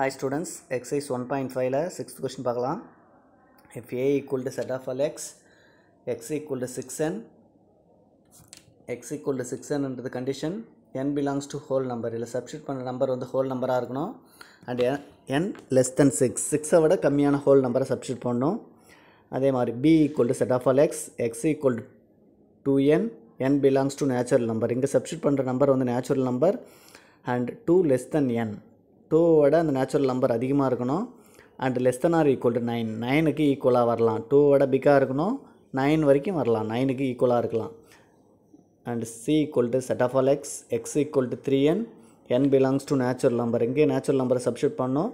hi students exercise one point ஃபைவ்ல sixth question பார்க்கலாம் if A equal to set of all x x equal to six n x equal to six என்ன்றது condition n belongs to whole number இல்லை substitute பண்ண number வந்து whole நம்பராக இருக்கணும் and n n less than six சிக்ஸை விட கம்மியான whole நம்பரை சப்ஸ்டியூட் பண்ணணும் அதே மாதிரி B equal to set of all x x equal to two n n belongs to natural number இங்கே சப்ஸ்டியூட் பண்ணுற நம்பர் வந்து natural number and two less than n டூவோட அந்த நேச்சுரல் நம்பர் அதிகமாக இருக்கணும் and less than or equal to nine நைனுக்கு ஈக்குவலாக வரலாம் டூவோட பிக்காக இருக்கணும் நைன் வரைக்கும் வரலாம் நைனுக்கு ஈக்குவலாக இருக்கலாம் and C equal to set of all x x equal to three n n belongs to natural number இங்கே நேச்சுரல் நம்பரை சப்ஷூட் பண்ணோம்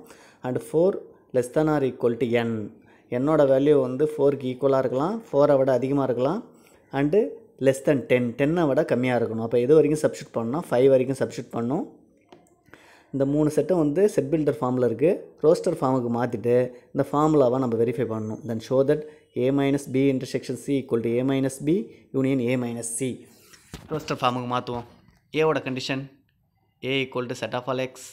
and four less than or equal to n என்னோடய வேல்யூ வந்து ஃபோருக்கு ஈக்குவலாக இருக்கலாம் ஃபோரை விட அதிகமாக இருக்கலாம் அண்டு லெஸ் தென் டென் டென்னை விட கம்மியாக இருக்கணும் அப்போ இது வரைக்கும் சப்ஷூட் பண்ணோம் ஃபைவ் வரைக்கும் சப்ஷூட் பண்ணும் இந்த மூணு செட்டும் வந்து செட் பில்டர் ஃபார்மில் இருக்குது ரோஸ்டர் ஃபார்முக்கு மாற்றிட்டு இந்த ஃபார்முலாவை நம்ம வெரிஃபை பண்ணணும் then show that A minus B intersection C equal to A minus B union A minus C roster ஃபார்முக்கு மாற்றுவோம் ஏவோட condition A equal to set of all x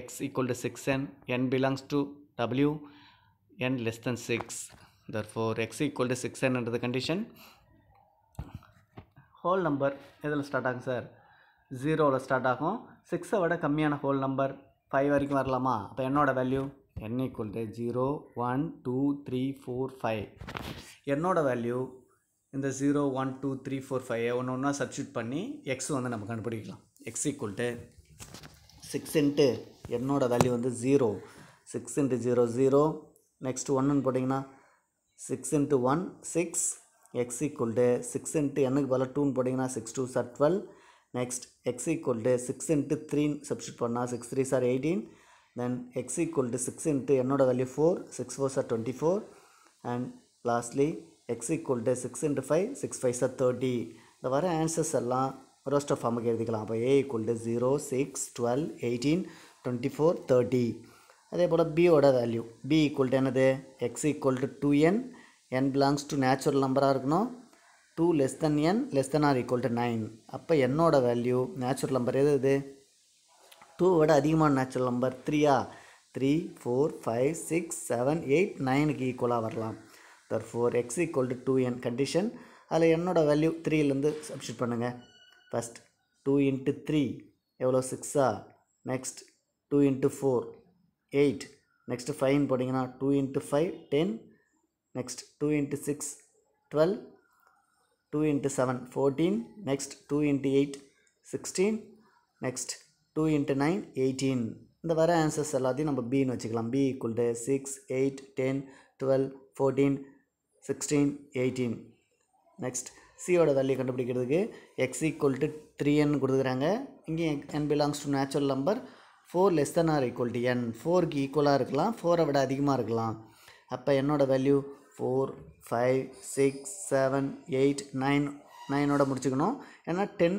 x equal to six n n belongs to W n less than six therefore x equal to six என்ன்றது condition whole number எதில் start ஆகும் sir ஜீரோவில் start ஆகும் சிக்ஸை விட கம்மியான whole number five வரைக்கும் வரலாமா அப்போ என்னோடய value n equal to zero one two three four five என்னோடய வேல்யூ இந்த zero one two three four five ஒன்று ஒன்றா சப்ஸ்டியூட் பண்ணி எக்ஸ் வந்து நம்ம கண்டுபிடிக்கலாம் x equal to six into என்னோடய வேல்யூ வந்து zero six into zero zero next ஒன்றுன்னு போட்டிங்கன்னா six into one six x equal to six into என்னுக்கு பதில் டூன்னு போட்டிங்கன்னா six two sir twelve next x equal to six into த்ரீன்னு substitute பண்ணால் six three sir eighteen then x equal to six into என்னோட value four six four sir twenty four and lastly x equal to six into five six five sir thirty இந்த வர answers எல்லாம் roster ஃபார்முக்கு எழுதிக்கலாம் அப்போ A equal to zero six twelve eighteen twenty four thirty அதே போல் பியோட value B equal to என்னது x equal to two n n belongs to natural நம்பராக இருக்கணும் two less than n less than or equal to nine அப்போ என்னோடய value natural number எது இது டூ விட அதிகமான நேச்சுரல் நம்பர் த்ரீயா three four five six seven eight நைனுக்கு ஈக்குவலாக வரலாம் therefore x equal to two n condition அதில் என்னோடய வேல்யூ த்ரீலேருந்து சப்ஸ்டியூட் பண்ணுங்கள் ஃபஸ்ட் டூ இன்ட்டு த்ரீ எவ்வளோ சிக்ஸா next two into four eight next ஃபைவ்னு போட்டிங்கன்னா two into five ten next two into six twelve two into seven fourteen next two into eight sixteen next two into nine eighteen இந்த வர answers எல்லாத்தையும் நம்ம பின்னு வச்சுக்கலாம் B equal to six eight ten twelve fourteen sixteen eighteen next சியோட value கண்டுபிடிக்கிறதுக்கு x equal to three n கொடுக்குறாங்க இங்கே n belongs to natural number four less than or equal to n ஃபோருக்கு ஈக்குவலாக இருக்கலாம் ஃபோரை விட அதிகமாக இருக்கலாம் அப்போ என்னோடய வேல்யூ four five six seven eight nine நைனோட முடிச்சுக்கணும் ஏன்னா டென்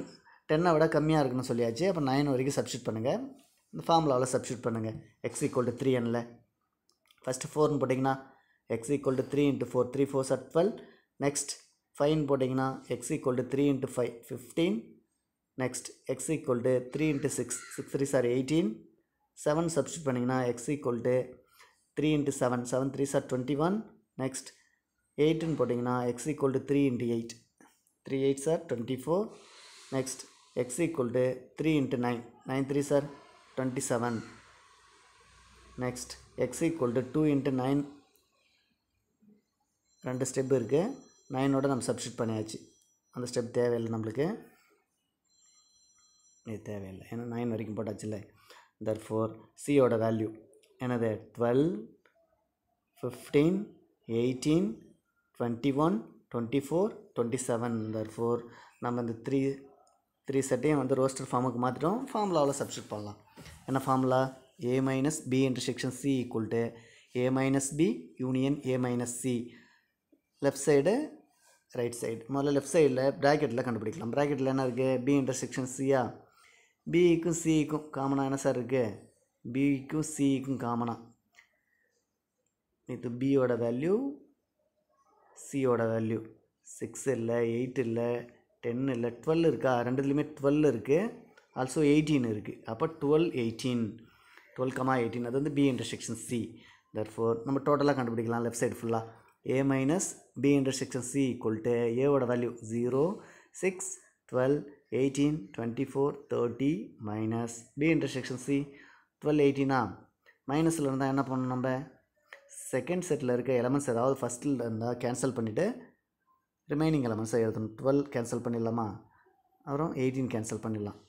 டென்னை விட கம்மியாக இருக்குன்னு சொல்லியாச்சு அப்போ நைன் வரைக்கும் சப்ஸ்டியூட் பண்ணுங்கள் இந்த ஃபார்முலாவில் சப்ஸ்டியூட் பண்ணுங்கள் எக்ஸ் ஈக்குவல் டு த்ரீ என்ல ஃபஸ்ட்டு ஃபோர்னு போட்டிங்கன்னா x equal to three into four three four sir twelve next five போட்டிங்கன்னா x equal to three into five fifteen next x equal to three into six six three sir eighteen seven substitute பண்ணிங்கன்னா x equal to three into seven seven three sir twenty one next எயிட்டுன்னு போட்டிங்கன்னா x equal to three into eight three eight sir twenty four next x equal to three into nine nine three sir twenty seven next x equal to two into nine ரெண்டு step இருக்குது நைனோட நம்ம சப்ஷிட் பண்ணியாச்சு அந்த step தேவையில்லை நம்மளுக்கு இது தேவையில்லை ஏன்னா நைன் வரைக்கும் போட்டாச்சு இல்லை தர் ஃபோர் சியோட வேல்யூ எனது twelve fifteen eighteen twenty one twenty four twenty seven therefore நம்ம இந்த த்ரீ த்ரீ செட்டையும் வந்து ரோஸ்டர் ஃபார்முக்கு மாற்றிட்டோம் ஃபார்முலாவில் சப்ஸ்டியூட் பண்ணலாம் என்ன formula A minus B section C equal to A minus B union A minus C left side right side முதல்ல left சைடில் ப்ராக்கெட்டில் கண்டுபிடிக்கலாம் ப்ராக்கெட்டில் என்ன இருக்குது பி செக்ஷன் சியா பிக்கும் சிக்கும் காமனாக என்ன சார் இருக்குது பிக்கும் சிக்கும் காமனாக நேற்று பியோட வேல்யூ சியோட வேல்யூ சிக்ஸ் இல்லை எயிட் இல்லை டென் இல்லை டுவெல் இருக்கா ரெண்டுலேயுமே டுவெல் இருக்குது ஆல்சோ எயிட்டீன் இருக்குது அப்போ twelve eighteen twelve comma eighteen அது வந்து B intersection C therefore நம்ம டோட்டலாக கண்டுபிடிக்கலாம் லெஃப்ட் சைடு ஃபுல்லாக A minus B intersection C equal to ஏவோட value zero six twelve eighteen twenty four thirty minus B intersection C twelve எயிட்டீனா மைனஸில் இருந்தால் என்ன பண்ணணும் நம்ம செகண்ட் செட்டில் இருக்க எலமெண்ட்ஸ் ஏதாவது ஃபஸ்ட்டில் இருந்தால் கேன்சல் பண்ணிவிட்டு ரிமைனிங் எலமெண்ட்ஸை எழுதணும் டுவெல் கேன்சல் பண்ணிடலாமா அப்புறம் எயிட்டீன் கேன்சல் பண்ணிடலாம்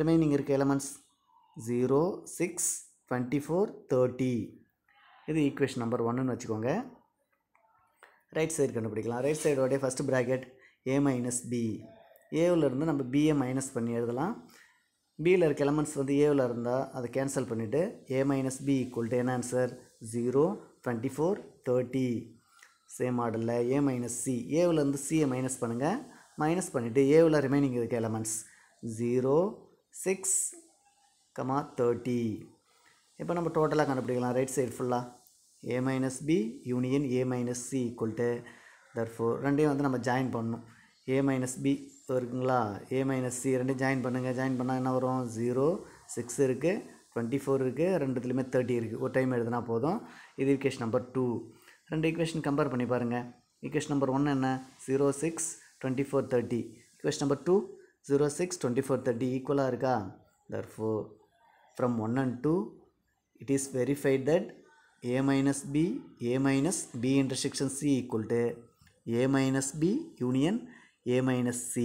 ரிமைனிங் இருக்க elements zero six twenty four thirty இது ஈக்குவேஷன் நம்பர் ஒன்றுன்னு வச்சுக்கோங்க ரைட் சைடு கண்டுபிடிக்கலாம் ரைட் சைடோடைய first bracket A minus B இருந்து நம்ம பிஏ மைனஸ் பண்ணி எழுதலாம் பியில் இருக்க எலமெண்ட்ஸ் வந்து ஏவில் இருந்தால் அதை கேன்சல் பண்ணிவிட்டு A minus B equal to என்ன answer zero twenty four thirty same மாடலில் ஏ மைனஸ் சி ஏவிலேருந்து சியை மைனஸ் பண்ணுங்கள் மைனஸ் பண்ணிவிட்டு ஏவில் ரிமைனிங் இருக்க elements zero six comma thirty இப்போ நம்ம டோட்டலாக கண்டுபிடிக்கலாம் ரைட் சைடு ஃபுல்லாக A minus B union A minus C equal to four ரெண்டையும் வந்து நம்ம ஜாயின் பண்ணணும் ஏ மைனஸ் பி இருக்குங்களா ஏ மைனஸ் சி ரெண்டையும் ஜாயின் பண்ணுங்கள் ஜாயின் பண்ணால் என்ன வரும் ஜீரோ சிக்ஸ் இருக்குது டுவெண்ட்டி ஃபோர் இருக்குது ரெண்டுத்துலேயுமே தேர்ட்டி இருக்குது ஒரு டைம் எழுதுனா போதும் இது ஈக்குவேஷன் நம்பர் டூ ரெண்டு இக்வேஷன் கம்பேர் பண்ணி பாருங்கள் ஈக்குவேஷன் நம்பர் ஒன் என்ன zero six twenty four thirty equation number two zero six twenty four thirty ஈக்குவலாக இருக்கா therefore from one and two it is verified that A minus B A minus b intersection c equal to a minus b union a minus c